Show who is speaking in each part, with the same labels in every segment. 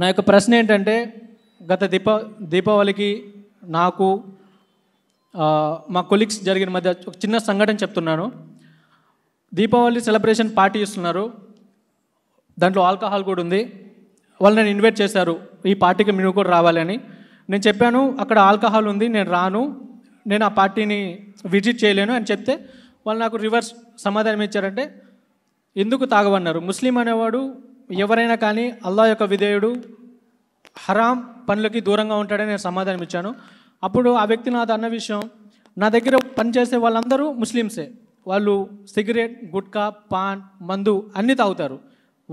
Speaker 1: నా యొక్క ప్రశ్న ఏంటంటే గత దీప దీపావళికి నాకు మా కొలీగ్స్ జరిగిన మధ్య ఒక చిన్న సంఘటన చెప్తున్నాను దీపావళి సెలబ్రేషన్ పార్టీ ఇస్తున్నారు దాంట్లో ఆల్కహాల్ కూడా ఉంది వాళ్ళు నేను ఇన్వైట్ చేశారు ఈ పార్టీకి మీరు కూడా రావాలని నేను చెప్పాను అక్కడ ఆల్కహాల్ ఉంది నేను రాను నేను ఆ పార్టీని విజిట్ చేయలేను అని చెప్తే వాళ్ళు నాకు రివర్స్ సమాధానం ఇచ్చారంటే ఎందుకు తాగవన్నారు ముస్లిం అనేవాడు ఎవరైనా కానీ అల్లా యొక్క విధేయుడు హరాం పనులకి దూరంగా ఉంటాడని నేను సమాధానం ఇచ్చాను అప్పుడు ఆ వ్యక్తి నాది అన్న విషయం నా దగ్గర పనిచేసే వాళ్ళందరూ ముస్లిమ్సే వాళ్ళు సిగరెట్ గుట్కా పాన్ మందు అన్నీ తాగుతారు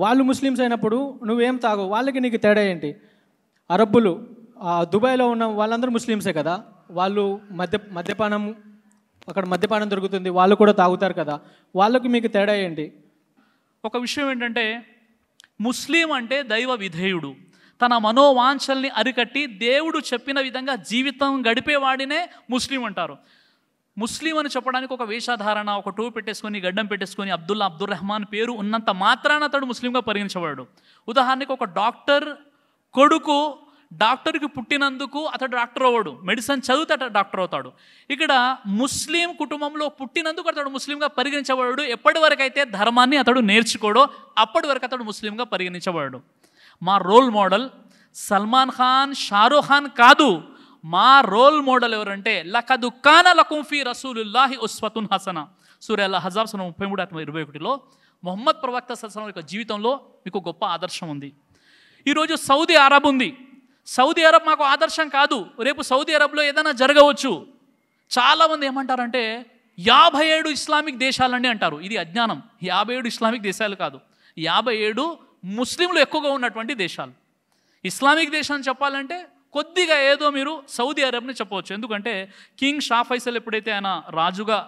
Speaker 1: వాళ్ళు ముస్లిమ్స్ అయినప్పుడు నువ్వేం తాగు వాళ్ళకి నీకు తేడా ఏంటి అరబ్బులు దుబాయ్లో ఉన్న వాళ్ళందరూ ముస్లిమ్సే కదా వాళ్ళు మద్య మద్యపానం అక్కడ మద్యపానం దొరుకుతుంది వాళ్ళు కూడా తాగుతారు కదా వాళ్ళకు మీకు తేడా ఏంటి
Speaker 2: ఒక విషయం ఏంటంటే ముస్లిం అంటే దైవ విధేయుడు తన మనోవాంఛల్ని అరికట్టి దేవుడు చెప్పిన విధంగా జీవితం గడిపేవాడినే ముస్లిం అంటారు ముస్లిం అని చెప్పడానికి ఒక వేషధారణ ఒక టూ పెట్టేసుకొని గడ్డం పెట్టేసుకొని అబ్దుల్లా అబ్దుల్ రెహమాన్ పేరు ఉన్నంత మాత్రాన అతడు ముస్లింగా పరిగణించబడు ఉదాహరణకు ఒక డాక్టర్ కొడుకు డాక్టర్కి పుట్టినందుకు అతడు డాక్టర్ అవ్వడు మెడిసిన్ చదివితే అతడు డాక్టర్ అవుతాడు ఇక్కడ ముస్లిం కుటుంబంలో పుట్టినందుకు అతడు ముస్లింగా పరిగణించబడడు ఎప్పటి వరకు అయితే ధర్మాన్ని అతడు నేర్చుకోడు అప్పటి వరకు అతడు ముస్లింగా పరిగణించబడు మా రోల్ మోడల్ సల్మాన్ ఖాన్ షారూ ఖాన్ కాదు మా రోల్ మోడల్ ఎవరంటే లకదు కాన లకుంఫీ రసూలుల్లాహి ఉస్వతున్ హసన సూర్యాల హజాబ్ సన ముప్పై మూడు ఇరవై ఒకటిలో మొహమ్మద్ ప్రవక్త సల్సలం యొక్క జీవితంలో మీకు గొప్ప ఆదర్శం ఉంది ఈరోజు సౌదీ అరబ్ ఉంది సౌదీ అరబ్ మాకు ఆదర్శం కాదు రేపు సౌదీ అరబ్లో ఏదైనా జరగవచ్చు చాలామంది ఏమంటారంటే యాభై ఏడు ఇస్లామిక్ దేశాలండి అంటారు ఇది అజ్ఞానం యాభై ఏడు ఇస్లామిక్ దేశాలు కాదు యాభై ఏడు ముస్లింలు ఎక్కువగా ఉన్నటువంటి దేశాలు ఇస్లామిక్ దేశాన్ని చెప్పాలంటే కొద్దిగా ఏదో మీరు సౌదీ అరేబ్ని చెప్పవచ్చు ఎందుకంటే కింగ్ షా ఫైసల్ ఎప్పుడైతే ఆయన రాజుగా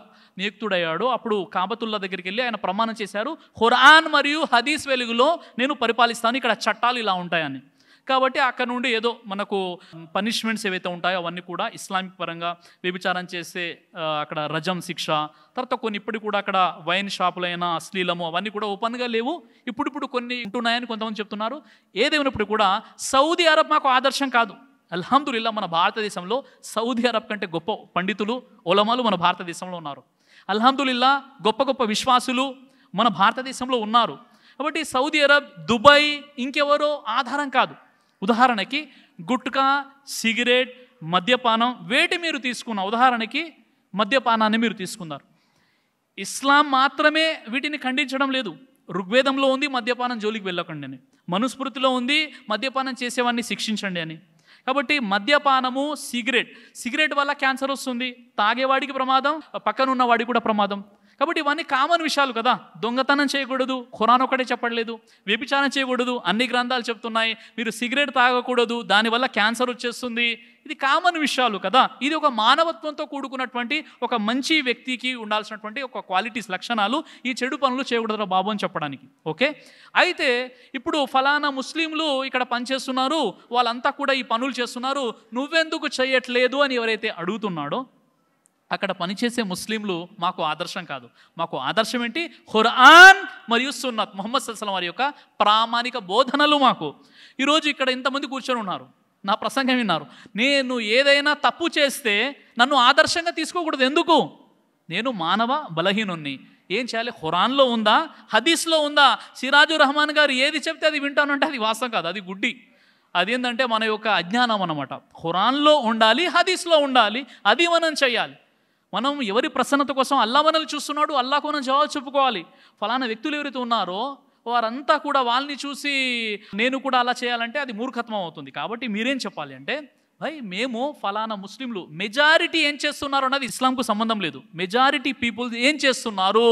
Speaker 2: నియుక్తుడయ్యాడో అప్పుడు కాబతుల్లా దగ్గరికి వెళ్ళి ఆయన ప్రమాణం చేశారు హురాన్ మరియు హదీస్ వెలుగులో నేను పరిపాలిస్తాను ఇక్కడ చట్టాలు ఇలా ఉంటాయని కాబట్టి అక్కడ నుండి ఏదో మనకు పనిష్మెంట్స్ ఏవైతే ఉంటాయో అవన్నీ కూడా ఇస్లామిక్ పరంగా వ్యభిచారం చేసే అక్కడ రజం శిక్ష తర్వాత కొన్ని ఇప్పుడు కూడా అక్కడ వైన్ షాపులైనా అశ్లీలము అవన్నీ కూడా ఓపెన్గా లేవు ఇప్పుడు ఇప్పుడు కొన్ని ఉంటున్నాయని కొంతమంది చెప్తున్నారు ఏదేమైనప్పుడు కూడా సౌదీ అరబ్ మాకు ఆదర్శం కాదు అల్హమ్దుల్లా మన భారతదేశంలో సౌదీ అరబ్ కంటే గొప్ప పండితులు ఒలమాలు మన భారతదేశంలో ఉన్నారు అల్హమ్దుల్లా గొప్ప గొప్ప విశ్వాసులు మన భారతదేశంలో ఉన్నారు కాబట్టి సౌదీ అరబ్ దుబాయ్ ఇంకెవరో ఆధారం కాదు ఉదాహరణకి గుట్కా సిగరెట్ మద్యపానం వేటి మీరు తీసుకున్న ఉదాహరణకి మద్యపానాన్ని మీరు తీసుకున్నారు ఇస్లాం మాత్రమే వీటిని ఖండించడం లేదు ఋగ్వేదంలో ఉంది మద్యపానం జోలికి వెళ్ళకండి అని మనుస్మృతిలో ఉంది మద్యపానం చేసేవాడిని శిక్షించండి అని కాబట్టి మద్యపానము సిగరెట్ సిగరెట్ వల్ల క్యాన్సర్ వస్తుంది తాగేవాడికి ప్రమాదం పక్కన ఉన్నవాడికి కూడా ప్రమాదం కాబట్టి ఇవన్నీ కామన్ విషయాలు కదా దొంగతనం చేయకూడదు ఖురాన్ ఒకటే చెప్పట్లేదు వ్యభిచారం చేయకూడదు అన్ని గ్రంథాలు చెప్తున్నాయి మీరు సిగరెట్ తాగకూడదు దానివల్ల క్యాన్సర్ వచ్చేస్తుంది ఇది కామన్ విషయాలు కదా ఇది ఒక మానవత్వంతో కూడుకున్నటువంటి ఒక మంచి వ్యక్తికి ఉండాల్సినటువంటి ఒక క్వాలిటీస్ లక్షణాలు ఈ చెడు పనులు చేయకూడదురా బాబు అని చెప్పడానికి ఓకే అయితే ఇప్పుడు ఫలానా ముస్లింలు ఇక్కడ పనిచేస్తున్నారు వాళ్ళంతా కూడా ఈ పనులు చేస్తున్నారు నువ్వెందుకు చేయట్లేదు అని ఎవరైతే అడుగుతున్నాడో అక్కడ పనిచేసే ముస్లింలు మాకు ఆదర్శం కాదు మాకు ఆదర్శం ఏంటి హురాన్ మరియు సున్నత్ మొహమ్మద్ సల్సలం వారి యొక్క ప్రామాణిక బోధనలు మాకు ఈరోజు ఇక్కడ ఇంతమంది కూర్చొని ఉన్నారు నా ప్రసంగం విన్నారు నేను ఏదైనా తప్పు చేస్తే నన్ను ఆదర్శంగా తీసుకోకూడదు ఎందుకు నేను మానవ బలహీనుణ్ణి ఏం చేయాలి హురాన్లో ఉందా హదీస్లో ఉందా సిరాజు రహమాన్ గారు ఏది చెప్తే అది వింటానంటే అది వాస్తవం కాదు అది గుడ్డి అదేంటంటే మన యొక్క అజ్ఞానం అనమాట హురాన్లో ఉండాలి హదీస్లో ఉండాలి అది మనం చేయాలి మనం ఎవరి ప్రసన్నత కోసం అల్లా మనల్ని చూస్తున్నాడు అల్లా మనం జవాబు చెప్పుకోవాలి ఫలానా వ్యక్తులు ఎవరైతే ఉన్నారో వారంతా కూడా వాళ్ళని చూసి నేను కూడా అలా చేయాలంటే అది మూర్ఖత్వం అవుతుంది కాబట్టి మీరేం చెప్పాలి అంటే భై మేము ఫలానా ముస్లింలు మెజారిటీ ఏం చేస్తున్నారు అన్నది ఇస్లాంకు సంబంధం లేదు మెజారిటీ పీపుల్ ఏం చేస్తున్నారు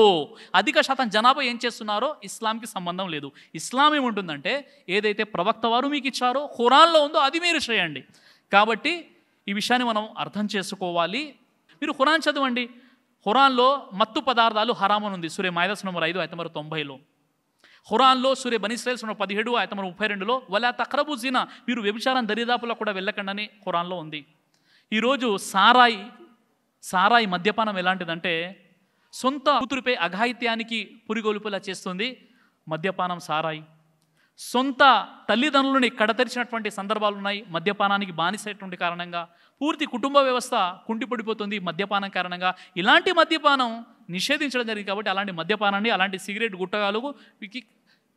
Speaker 2: అధిక శాతం జనాభా ఏం చేస్తున్నారో ఇస్లాంకి సంబంధం లేదు ఇస్లాం ఏముంటుందంటే ఏదైతే ప్రవక్త వారు మీకు ఇచ్చారో ఖురాన్లో ఉందో అది మీరు చేయండి కాబట్టి ఈ విషయాన్ని మనం అర్థం చేసుకోవాలి మీరు ఖురాన్ చదవండి ఖురాన్లో మత్తు పదార్థాలు హరామనుంది సూర్య మాయదస్ నంబర్ ఐదు ఐదు తొంభైలో ఖురాన్లో సూర్య బనిస్రైల్స్ నంబర్ పదిహేడు ఐదు ముప్పై రెండులో వలా తక్రబు జీనా మీరు వ్యభిచారం దరిదాపులో కూడా వెళ్ళకండి ఖురాన్లో ఉంది ఈరోజు సారాయి సారాయి మద్యపానం ఎలాంటిదంటే సొంత కూతురిపై అఘాయిత్యానికి పురిగొలుపులా చేస్తుంది మద్యపానం సారాయి సొంత తల్లిదండ్రులని కడతెరిచినటువంటి సందర్భాలు ఉన్నాయి మద్యపానానికి బానిసేటువంటి కారణంగా పూర్తి కుటుంబ వ్యవస్థ కుంటిపడిపోతుంది మద్యపానం కారణంగా ఇలాంటి మద్యపానం నిషేధించడం జరిగింది కాబట్టి అలాంటి మద్యపానాన్ని అలాంటి సిగరెట్ గుట్టగాలకు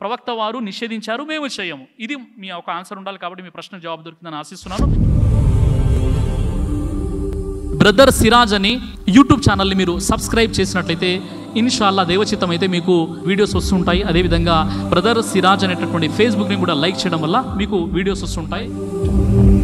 Speaker 2: ప్రవక్త వారు నిషేధించారు మేము చేయము ఇది మీ ఒక ఆన్సర్ ఉండాలి కాబట్టి మీ ప్రశ్న జవాబు దొరికిందని ఆశిస్తున్నాను బ్రదర్ సిరాజ్ అని యూట్యూబ్ ఛానల్ని మీరు సబ్స్క్రైబ్ చేసినట్లయితే ఇన్షాల్లా దేవచిత్తం అయితే మీకు వీడియోస్ వస్తుంటాయి అదేవిధంగా బ్రదర్ సిరాజ్ అనేటటువంటి ఫేస్బుక్ని కూడా లైక్ చేయడం వల్ల మీకు వీడియోస్ వస్తుంటాయి